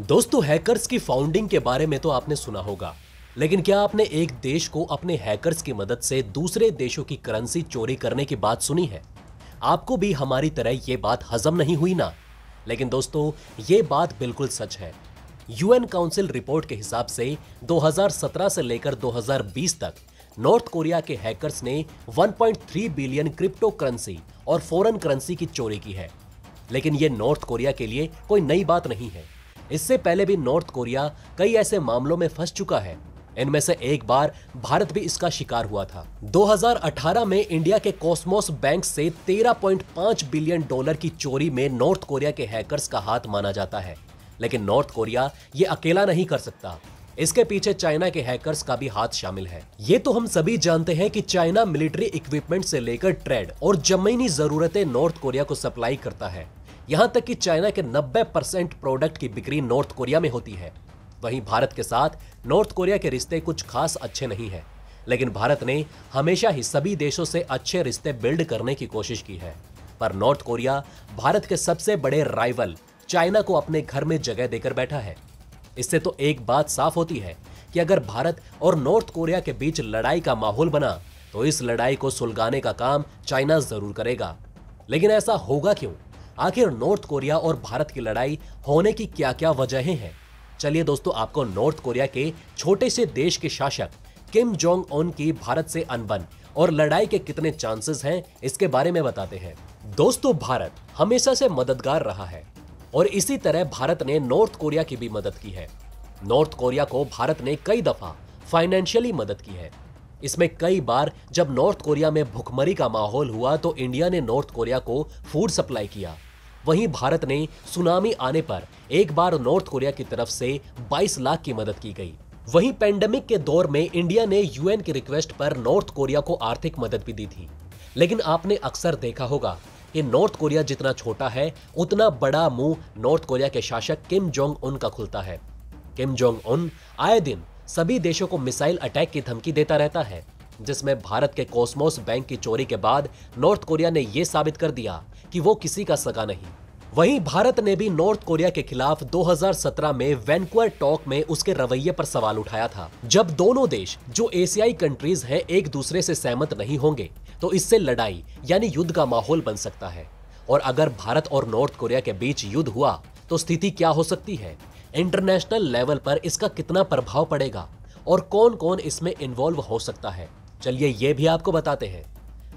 दोस्तों हैकर्स की फाउंडिंग के बारे में तो आपने सुना होगा लेकिन क्या आपने एक देश को अपने हैकर्स की मदद से दूसरे देशों की करेंसी चोरी करने की बात सुनी है आपको भी हमारी तरह ये बात हजम नहीं हुई ना लेकिन दोस्तों ये बात बिल्कुल सच है यूएन काउंसिल रिपोर्ट के हिसाब से 2017 से लेकर 2020 तक नॉर्थ कोरिया के हैकर्स ने 1.3 बिलियन क्रिप्टो करेंसी और फॉरेन करेंसी की चोरी की है लेकिन ये नॉर्थ कोरिया के लिए कोई नई बात नहीं है इससे पहले भी नॉर्थ कोरिया कई ऐसे मामलों में फंस चुका है इनमें से एक बार भारत भी इसका शिकार हुआ था 2018 में इंडिया के कॉस्मोस बैंक से 13.5 बिलियन डॉलर की चोरी में नॉर्थ कोरिया के हैकर्स का हाथ माना जाता है लेकिन नॉर्थ कोरिया ये अकेला नहीं कर सकता इसके पीछे चाइना के हैकर्स का भी हाथ शामिल है ये तो हम सभी जानते हैं कि चाइना मिलिट्री इक्विपमेंट से लेकर ट्रेड और जमीनी जरूरतें नॉर्थ कोरिया को सप्लाई करता है यहां तक कि चाइना के 90 परसेंट प्रोडक्ट की बिक्री नॉर्थ कोरिया में होती है वहीं भारत के साथ नॉर्थ कोरिया के रिश्ते कुछ खास अच्छे नहीं हैं लेकिन भारत ने हमेशा ही सभी देशों से अच्छे रिश्ते बिल्ड करने की कोशिश की है पर नॉर्थ कोरिया भारत के सबसे बड़े राइवल चाइना को अपने घर में जगह देकर बैठा है इससे तो एक बात साफ होती है कि अगर भारत और नॉर्थ कोरिया के बीच लड़ाई का माहौल बना तो इस लड़ाई को सुलगाने का काम चाइना जरूर करेगा लेकिन ऐसा होगा क्यों आखिर नॉर्थ कोरिया और भारत की लड़ाई होने की क्या क्या वजहें हैं चलिए दोस्तों आपको नॉर्थ कोरिया के छोटे से देश के शासक किम जोंग ओन की भारत से अनबन और लड़ाई के कितने चांसेस हैं इसके बारे में बताते हैं दोस्तों भारत हमेशा से मददगार रहा है और इसी तरह भारत ने नॉर्थ कोरिया की भी मदद की है नॉर्थ कोरिया को भारत ने कई दफा फाइनेंशियली मदद की है इसमें कई बार जब नॉर्थ कोरिया में भुखमरी का माहौल हुआ तो इंडिया ने नॉर्थ कोरिया को फूड सप्लाई किया वहीं भारत ने सुनामी आने पर एक बार नॉर्थ कोरिया की तरफ से 22 लाख की मदद की गई वहीं पैंडेमिक के दौर में इंडिया ने यूएन की रिक्वेस्ट पर नॉर्थ कोरिया को आर्थिक मदद भी दी थी लेकिन आपने अक्सर देखा होगा कि नॉर्थ कोरिया जितना छोटा है उतना बड़ा मुंह नॉर्थ कोरिया के शासक किम जोंग उन का खुलता है किम जोंग उन आए दिन सभी देशों को मिसाइल अटैक की धमकी देता रहता है जिसमें भारत के कॉस्मोस बैंक की चोरी के बाद नॉर्थ कोरिया ने यह साबित कर दिया कि वो किसी का सगा नहीं वहीं भारत ने भी नॉर्थ कोरिया के खिलाफ 2017 में वैनकुअर टॉक में उसके रवैये पर सवाल उठाया था जब दोनों देश जो एशियाई कंट्रीज हैं एक दूसरे से सहमत नहीं होंगे तो इससे लड़ाई यानी युद्ध का माहौल बन सकता है और अगर भारत और नॉर्थ कोरिया के बीच युद्ध हुआ तो स्थिति क्या हो सकती है इंटरनेशनल लेवल पर इसका कितना प्रभाव पड़ेगा और कौन कौन इसमें इन्वॉल्व हो सकता है चलिए ये भी आपको बताते हैं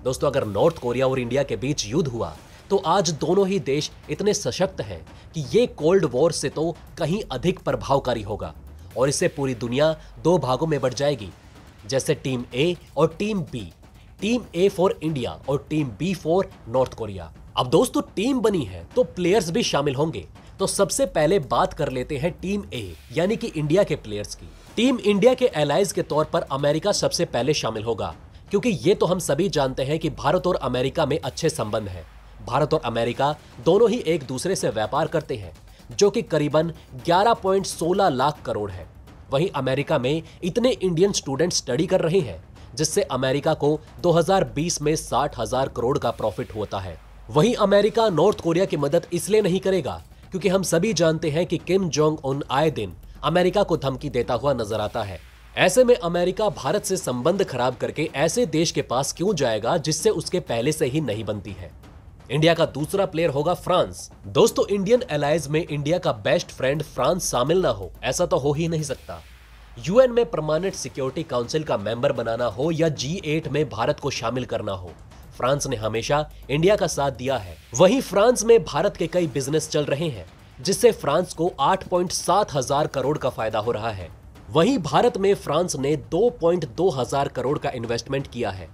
दोस्तों अगर नॉर्थ कोरिया और इंडिया के बीच युद्ध हुआ तो आज दोनों ही देश इतने सशक्त हैं कि ये कोल्ड वॉर से तो कहीं अधिक प्रभावकारी होगा और इससे पूरी दुनिया दो भागों में बढ़ जाएगी जैसे टीम ए और team B team A for India और team B for North Korea अब दोस्तों टीम बनी है तो प्लेयर्स भी शामिल होंगे तो सबसे पहले बात कर लेते हैं टीम ए यानी कि इंडिया के प्लेयर्स की टीम इंडिया के एलाइज के तौर पर अमेरिका सबसे पहले शामिल होगा क्योंकि ये तो हम सभी जानते हैं कि भारत और अमेरिका में अच्छे संबंध हैं भारत और अमेरिका दोनों ही एक दूसरे से व्यापार करते हैं जो कि करीबन 11.16 लाख करोड़ है वहीं अमेरिका में इतने इंडियन स्टूडेंट स्टडी कर रहे हैं जिससे अमेरिका को 2020 में साठ हजार करोड़ का प्रॉफिट होता है वहीं अमेरिका नॉर्थ कोरिया की मदद इसलिए नहीं करेगा क्योंकि हम सभी जानते हैं कि किम जोंग उन आए दिन अमेरिका को धमकी देता हुआ नजर आता है ऐसे में अमेरिका भारत से संबंध खराब करके ऐसे देश के पास क्यों जाएगा जिससे उसके पहले से ही नहीं बनती है इंडिया का दूसरा प्लेयर होगा फ्रांस दोस्तों इंडियन एलाइज में इंडिया का बेस्ट फ्रेंड फ्रांस शामिल ना हो ऐसा तो हो ही नहीं सकता यूएन में परमानेंट सिक्योरिटी काउंसिल का मेंबर बनाना हो या जी में भारत को शामिल करना हो फ्रांस ने हमेशा इंडिया का साथ दिया है वहीं फ्रांस में भारत के कई बिजनेस चल रहे हैं जिससे फ्रांस को आठ हजार करोड़ का फायदा हो रहा है वहीं भारत में फ्रांस ने 2.2 हजार करोड़ का इन्वेस्टमेंट किया है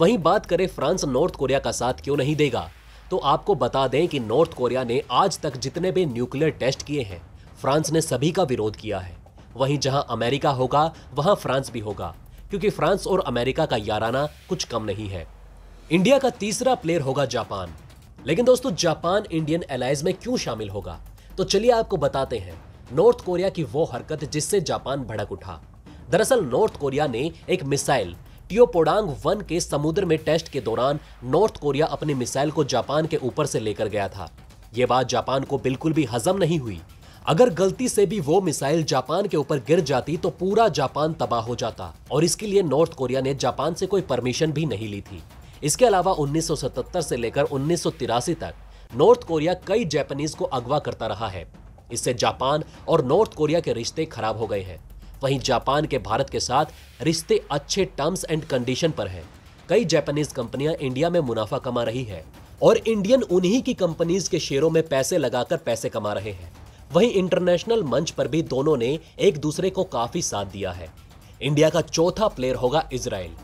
वहीं बात करें फ्रांस नॉर्थ कोरिया का साथ क्यों नहीं देगा तो आपको बता दें कि नॉर्थ कोरिया ने आज तक जितने भी न्यूक्लियर टेस्ट किए हैं फ्रांस ने सभी का विरोध किया है वहीं जहां अमेरिका होगा वहां फ्रांस भी होगा क्योंकि फ्रांस और अमेरिका का याराना कुछ कम नहीं है इंडिया का तीसरा प्लेयर होगा जापान लेकिन दोस्तों जापान इंडियन एलाइज में क्यों शामिल होगा तो चलिए आपको बताते हैं नॉर्थ कोरिया की वो हरकत जिससे जापान भड़क उठा दरअसल नॉर्थ कोरिया ने एक मिसाइल टियोपोडांग वन के समुद्र में टेस्ट के दौरान नॉर्थ कोरिया अपनी मिसाइल को जापान के ऊपर से लेकर गया था यह बात जापान को बिल्कुल भी हजम नहीं हुई अगर गलती से भी वो मिसाइल जापान के ऊपर गिर जाती तो पूरा जापान तबाह हो जाता और इसके लिए नॉर्थ कोरिया ने जापान से कोई परमिशन भी नहीं ली थी इसके अलावा 1977 से लेकर उन्नीस तक नॉर्थ कोरिया कई जापानीज को अगवा करता रहा है इससे जापान और नॉर्थ कोरिया के रिश्ते खराब हो गए हैं वहीं जापान के भारत के साथ रिश्ते अच्छे टर्म्स एंड कंडीशन पर हैं कई जापानीज कंपनियां इंडिया में मुनाफा कमा रही है और इंडियन उन्हीं की कंपनीज के शेयरों में पैसे लगाकर पैसे कमा रहे हैं वहीं इंटरनेशनल मंच पर भी दोनों ने एक दूसरे को काफी साथ दिया है इंडिया का चौथा प्लेयर होगा इसराइल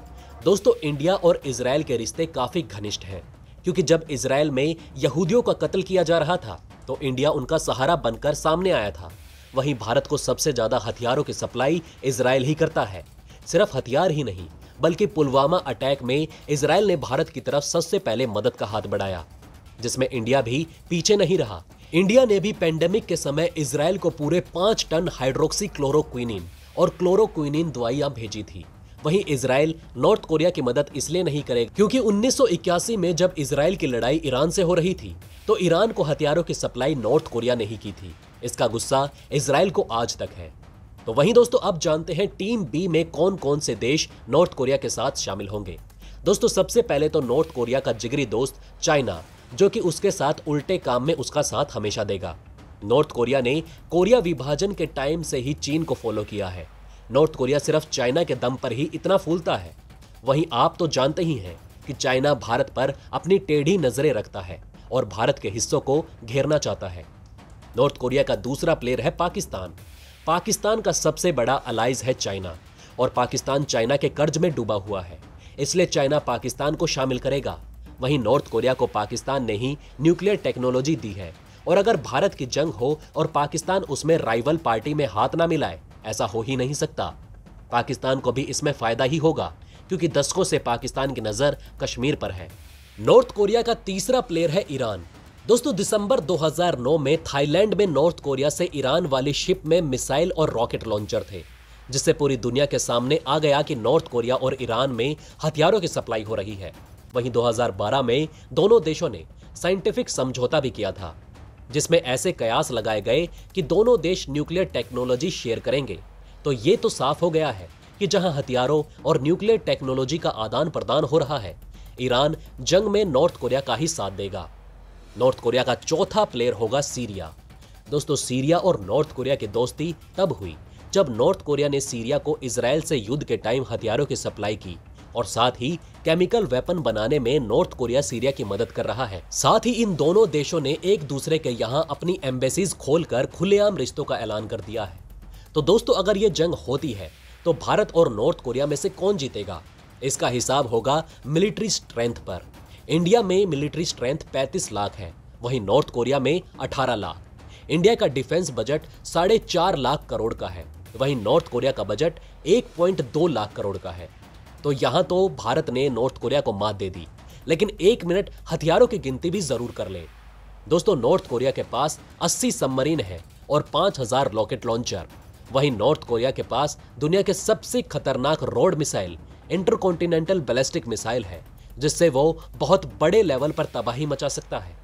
दोस्तों इंडिया और इसराइल के रिश्ते काफी घनिष्ठ हैं क्योंकि जब इसराइल में यहूदियों का कत्ल किया जा रहा था तो इंडिया उनका सहारा बनकर सामने आया था वहीं भारत को सबसे ज्यादा हथियारों की सप्लाई इसराइल ही करता है सिर्फ हथियार ही नहीं बल्कि पुलवामा अटैक में इसराइल ने भारत की तरफ सबसे पहले मदद का हाथ बढ़ाया जिसमें इंडिया भी पीछे नहीं रहा इंडिया ने भी पेंडेमिक के समय इसराइल को पूरे पांच टन हाइड्रोक्सी क्लोरोक्विनिन और क्लोरोक्विनिन दवाइयां भेजी थी वहीं इसराइल नॉर्थ कोरिया की मदद इसलिए नहीं करेगा क्योंकि 1981 में जब इसराइल की लड़ाई ईरान से हो रही थी तो ईरान को हथियारों की सप्लाई नॉर्थ कोरिया ने ही की थी इसका गुस्सा इसराइल को आज तक है तो वहीं दोस्तों अब जानते हैं टीम बी में कौन कौन से देश नॉर्थ कोरिया के साथ शामिल होंगे दोस्तों सबसे पहले तो नॉर्थ कोरिया का जिगरी दोस्त चाइना जो कि उसके साथ उल्टे काम में उसका साथ हमेशा देगा नॉर्थ कोरिया ने कोरिया विभाजन के टाइम से ही चीन को फॉलो किया है नॉर्थ कोरिया सिर्फ चाइना के दम पर ही इतना फूलता है वहीं आप तो जानते ही हैं कि चाइना भारत पर अपनी टेढ़ी नजरें रखता है और भारत के हिस्सों को घेरना चाहता है नॉर्थ कोरिया का दूसरा प्लेयर है पाकिस्तान पाकिस्तान का सबसे बड़ा अलाइज है चाइना और पाकिस्तान चाइना के कर्ज में डूबा हुआ है इसलिए चाइना पाकिस्तान को शामिल करेगा वहीं नॉर्थ कोरिया को पाकिस्तान ने ही न्यूक्लियर टेक्नोलॉजी दी है और अगर भारत की जंग हो और पाकिस्तान उसमें राइवल पार्टी में हाथ ना मिलाए ऐसा हो ही नहीं सकता पाकिस्तान को भी इसमें फायदा ही होगा क्योंकि दशकों से पाकिस्तान की नज़र कश्मीर पर है नॉर्थ कोरिया का तीसरा प्लेयर है ईरान दोस्तों दिसंबर 2009 में थाईलैंड में नॉर्थ कोरिया से ईरान वाली शिप में मिसाइल और रॉकेट लॉन्चर थे जिससे पूरी दुनिया के सामने आ गया कि नॉर्थ कोरिया और ईरान में हथियारों की सप्लाई हो रही है वहीं 2012 में दोनों देशों ने साइंटिफिक समझौता भी किया था जिसमें ऐसे कयास लगाए गए कि दोनों देश न्यूक्लियर टेक्नोलॉजी शेयर करेंगे तो ये तो साफ हो गया है कि जहां हथियारों और न्यूक्लियर टेक्नोलॉजी का आदान प्रदान हो रहा है ईरान जंग में नॉर्थ कोरिया का ही साथ देगा नॉर्थ कोरिया का चौथा प्लेयर होगा सीरिया दोस्तों सीरिया और नॉर्थ कोरिया की दोस्ती तब हुई जब नॉर्थ कोरिया ने सीरिया को इसराइल से युद्ध के टाइम हथियारों की सप्लाई की और साथ ही केमिकल वेपन बनाने में नॉर्थ कोरिया सीरिया की मदद कर रहा है साथ ही इन दोनों देशों ने एक दूसरे के यहाँ अपनी एम्बेसीज खोलकर खुलेआम रिश्तों का ऐलान कर दिया है तो दोस्तों अगर ये जंग होती है तो भारत और नॉर्थ कोरिया में से कौन जीतेगा इसका हिसाब होगा मिलिट्री स्ट्रेंथ पर इंडिया में मिलिट्री स्ट्रेंथ 35 लाख है वहीं नॉर्थ कोरिया में 18 लाख इंडिया का डिफेंस बजट साढ़े चार लाख करोड़ का है वहीं नॉर्थ कोरिया का बजट 1.2 लाख करोड़ का है तो यहाँ तो भारत ने नॉर्थ कोरिया को मात दे दी लेकिन एक मिनट हथियारों की गिनती भी जरूर कर ले दोस्तों नॉर्थ कोरिया के पास 80 सबमरीन है और 5000 रॉकेट लॉन्चर वहीं नॉर्थ कोरिया के पास दुनिया के सबसे खतरनाक road missile intercontinental ballistic missile है जिससे वो बहुत बड़े लेवल पर तबाही मचा सकता है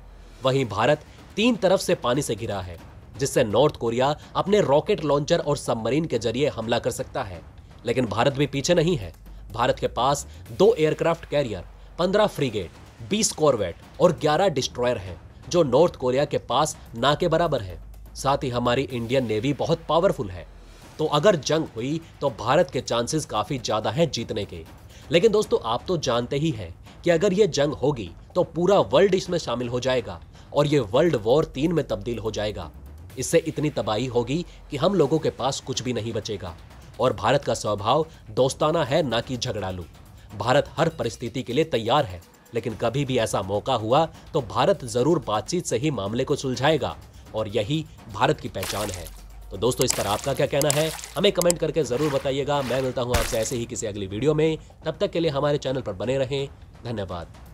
वहीं भारत तीन तरफ से पानी से घिरा है जिससे नॉर्थ कोरिया अपने रॉकेट लॉन्चर और सबमरीन के जरिए हमला कर सकता है लेकिन भारत भी पीछे नहीं है भारत के पास दो एयरक्राफ्ट कैरियर पंद्रह फ्रीगेट बीस कॉरवेट और ग्यारह डिस्ट्रॉयर हैं जो नॉर्थ कोरिया के पास ना के बराबर है साथ ही हमारी इंडियन नेवी बहुत पावरफुल है तो अगर जंग हुई तो भारत के चांसेस काफी ज्यादा हैं जीतने के लेकिन दोस्तों आप तो जानते ही हैं कि अगर ये जंग होगी तो पूरा वर्ल्ड इसमें शामिल हो जाएगा और ये वर्ल्ड वॉर तीन में तब्दील हो जाएगा इससे इतनी तबाही होगी कि हम लोगों के पास कुछ भी नहीं बचेगा और भारत का स्वभाव दोस्ताना है ना कि झगड़ालू भारत हर परिस्थिति के लिए तैयार है लेकिन कभी भी ऐसा मौका हुआ तो भारत जरूर बातचीत से ही मामले को सुलझाएगा और यही भारत की पहचान है तो दोस्तों इस पर आपका क्या कहना है हमें कमेंट करके जरूर बताइएगा मैं मिलता हूं आपसे ऐसे ही किसी अगली वीडियो में तब तक के लिए हमारे चैनल पर बने रहें धन्यवाद